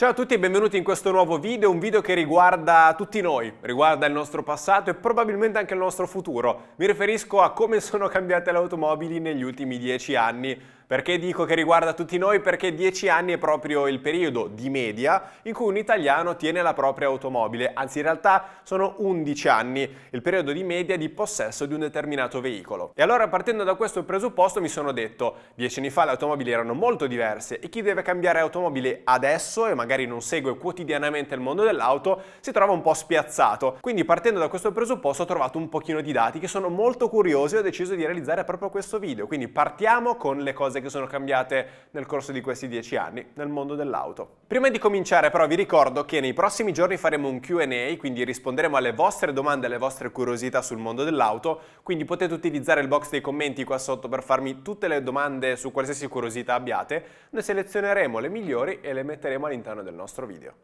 Ciao a tutti e benvenuti in questo nuovo video, un video che riguarda tutti noi, riguarda il nostro passato e probabilmente anche il nostro futuro. Mi riferisco a come sono cambiate le automobili negli ultimi dieci anni. Perché dico che riguarda tutti noi? Perché 10 anni è proprio il periodo di media in cui un italiano tiene la propria automobile, anzi in realtà sono 11 anni, il periodo di media di possesso di un determinato veicolo. E allora partendo da questo presupposto mi sono detto, 10 anni fa le automobili erano molto diverse e chi deve cambiare automobile adesso e magari non segue quotidianamente il mondo dell'auto si trova un po' spiazzato. Quindi partendo da questo presupposto ho trovato un pochino di dati che sono molto curiosi e ho deciso di realizzare proprio questo video. Quindi partiamo con le cose cose che sono cambiate nel corso di questi dieci anni nel mondo dell'auto. Prima di cominciare però vi ricordo che nei prossimi giorni faremo un Q&A, quindi risponderemo alle vostre domande, e alle vostre curiosità sul mondo dell'auto, quindi potete utilizzare il box dei commenti qua sotto per farmi tutte le domande su qualsiasi curiosità abbiate, noi selezioneremo le migliori e le metteremo all'interno del nostro video.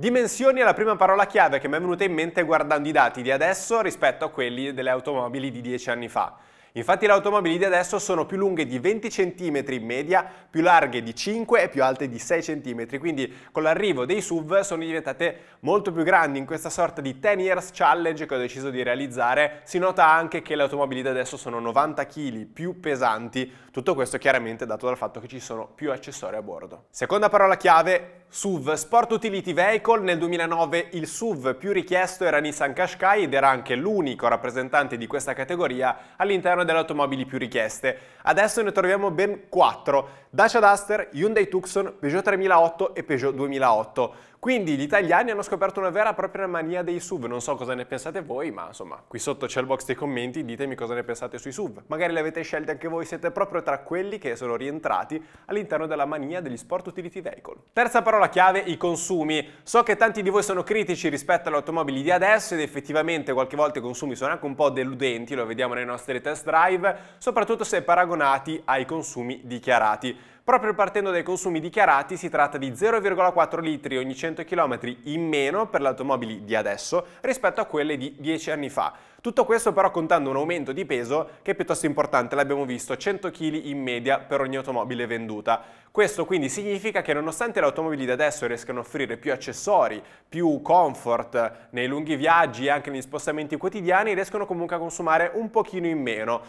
Dimensioni è la prima parola chiave che mi è venuta in mente guardando i dati di adesso rispetto a quelli delle automobili di dieci anni fa. Infatti le automobili di adesso sono più lunghe di 20 cm in media, più larghe di 5 e più alte di 6 cm, quindi con l'arrivo dei SUV sono diventate molto più grandi in questa sorta di 10 years challenge che ho deciso di realizzare. Si nota anche che le automobili di adesso sono 90 kg più pesanti, tutto questo chiaramente dato dal fatto che ci sono più accessori a bordo. Seconda parola chiave, SUV Sport Utility Vehicle, nel 2009 il SUV più richiesto era Nissan Qashqai ed era anche l'unico rappresentante di questa categoria all'interno all'interno delle automobili più richieste. Adesso ne troviamo ben 4, Dacia Duster, Hyundai Tucson, Peugeot 3008 e Peugeot 2008. Quindi gli italiani hanno scoperto una vera e propria mania dei SUV, non so cosa ne pensate voi, ma insomma, qui sotto c'è il box dei commenti, ditemi cosa ne pensate sui SUV. Magari li avete scelti anche voi, siete proprio tra quelli che sono rientrati all'interno della mania degli sport utility vehicle. Terza parola chiave, i consumi. So che tanti di voi sono critici rispetto alle automobili di adesso ed effettivamente qualche volta i consumi sono anche un po' deludenti, lo vediamo nei nostri test drive, soprattutto se paragonati ai consumi dichiarati. Proprio partendo dai consumi dichiarati si tratta di 0,4 litri ogni 100 km in meno per le automobili di adesso rispetto a quelle di 10 anni fa. Tutto questo però contando un aumento di peso che è piuttosto importante, l'abbiamo visto, 100 kg in media per ogni automobile venduta. Questo quindi significa che nonostante le automobili di adesso riescano a offrire più accessori, più comfort nei lunghi viaggi e anche negli spostamenti quotidiani, riescono comunque a consumare un pochino in meno.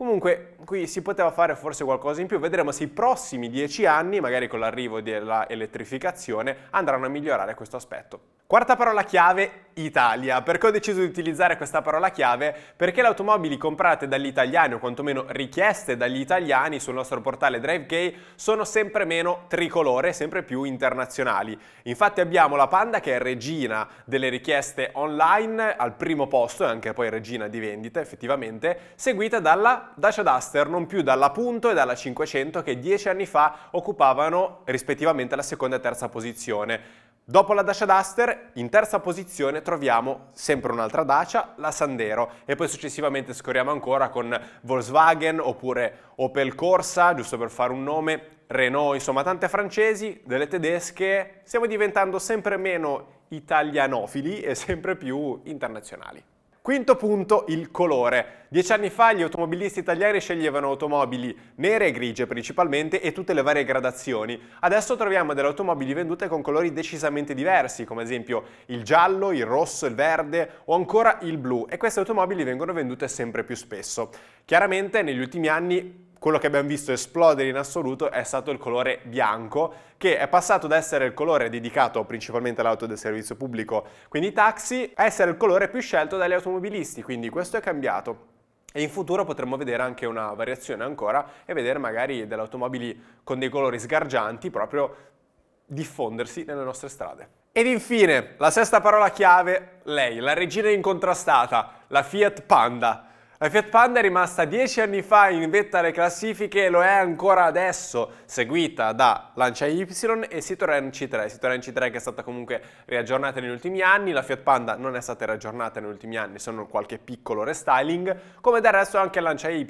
Comunque qui si poteva fare forse qualcosa in più, vedremo se i prossimi dieci anni, magari con l'arrivo dell'elettrificazione, andranno a migliorare questo aspetto. Quarta parola chiave, Italia. Perché ho deciso di utilizzare questa parola chiave? Perché le automobili comprate dagli italiani, o quantomeno richieste dagli italiani sul nostro portale DriveGay, sono sempre meno tricolore, sempre più internazionali. Infatti abbiamo la Panda che è regina delle richieste online, al primo posto, e anche poi regina di vendita effettivamente, seguita dalla Dacia Duster non più dalla Punto e dalla 500 che dieci anni fa occupavano rispettivamente la seconda e terza posizione. Dopo la Dacia Duster, in terza posizione troviamo sempre un'altra Dacia, la Sandero, e poi successivamente scorriamo ancora con Volkswagen oppure Opel Corsa, giusto per fare un nome, Renault, insomma tante francesi, delle tedesche, stiamo diventando sempre meno italianofili e sempre più internazionali. Quinto punto, il colore. Dieci anni fa gli automobilisti italiani sceglievano automobili nere e grigie principalmente e tutte le varie gradazioni. Adesso troviamo delle automobili vendute con colori decisamente diversi, come ad esempio il giallo, il rosso, il verde o ancora il blu e queste automobili vengono vendute sempre più spesso. Chiaramente negli ultimi anni quello che abbiamo visto esplodere in assoluto è stato il colore bianco, che è passato da essere il colore dedicato principalmente all'auto del servizio pubblico, quindi taxi, a essere il colore più scelto dagli automobilisti, quindi questo è cambiato. E in futuro potremmo vedere anche una variazione ancora e vedere magari delle automobili con dei colori sgargianti proprio diffondersi nelle nostre strade. Ed infine, la sesta parola chiave, lei, la regina incontrastata, la Fiat Panda. La Fiat Panda è rimasta dieci anni fa in vetta alle classifiche e lo è ancora adesso, seguita da Lancia Y e Citroën C3. Citroën C3 che è stata comunque riaggiornata negli ultimi anni, la Fiat Panda non è stata riaggiornata negli ultimi anni, se non qualche piccolo restyling, come del resto anche Lancia Y,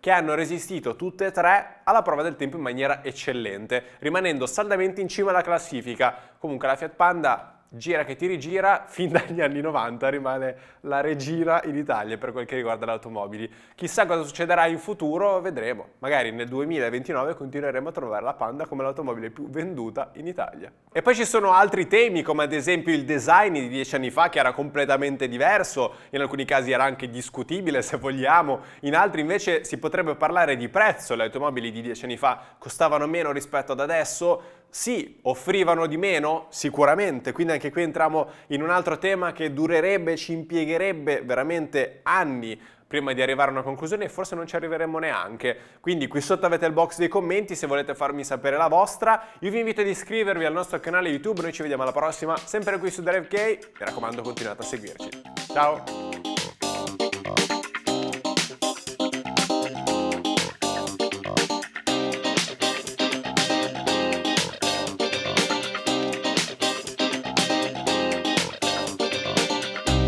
che hanno resistito tutte e tre alla prova del tempo in maniera eccellente, rimanendo saldamente in cima alla classifica. Comunque la Fiat Panda eh. gira che ti rigira, fin dagli anni 90 rimane la regina in Italia per quel che riguarda le automobili. Chissà cosa succederà in futuro, vedremo. Magari nel 2029 continueremo a trovare la Panda come l'automobile più venduta in Italia. E poi ci sono altri temi, come ad esempio il design di dieci anni fa, che era completamente diverso, in alcuni casi era anche discutibile se vogliamo, in altri invece si potrebbe parlare di prezzo, le automobili di dieci anni fa costavano meno rispetto ad adesso, sì, offrivano di meno? Sicuramente, quindi anche qui entriamo in un altro tema che durerebbe, ci impiegherebbe veramente anni prima di arrivare a una conclusione e forse non ci arriveremo neanche. Quindi qui sotto avete il box dei commenti se volete farmi sapere la vostra. Io vi invito ad iscrivervi al nostro canale YouTube, noi ci vediamo alla prossima, sempre qui su DriveK. Mi raccomando continuate a seguirci. Ciao!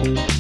you